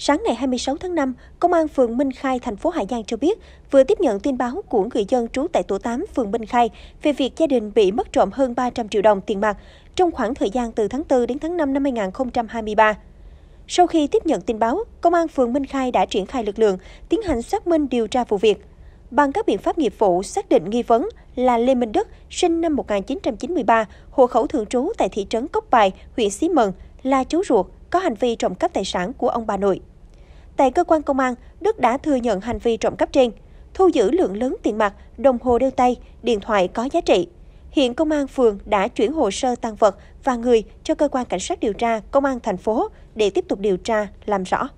Sáng ngày 26 tháng 5, Công an phường Minh Khai, thành phố Hà Giang cho biết vừa tiếp nhận tin báo của người dân trú tại tổ 8 phường Minh Khai về việc gia đình bị mất trộm hơn 300 triệu đồng tiền mặt trong khoảng thời gian từ tháng 4 đến tháng 5 năm 2023. Sau khi tiếp nhận tin báo, Công an phường Minh Khai đã triển khai lực lượng, tiến hành xác minh điều tra vụ việc. Bằng các biện pháp nghiệp vụ xác định nghi vấn là Lê Minh Đức, sinh năm 1993, hộ khẩu thường trú tại thị trấn Cốc Bài, huyện Xí Mần, là chú ruột, có hành vi trộm cắp tài sản của ông bà nội. Tại cơ quan công an, Đức đã thừa nhận hành vi trộm cắp trên, thu giữ lượng lớn tiền mặt, đồng hồ đeo tay, điện thoại có giá trị. Hiện công an phường đã chuyển hồ sơ tăng vật và người cho cơ quan cảnh sát điều tra công an thành phố để tiếp tục điều tra làm rõ.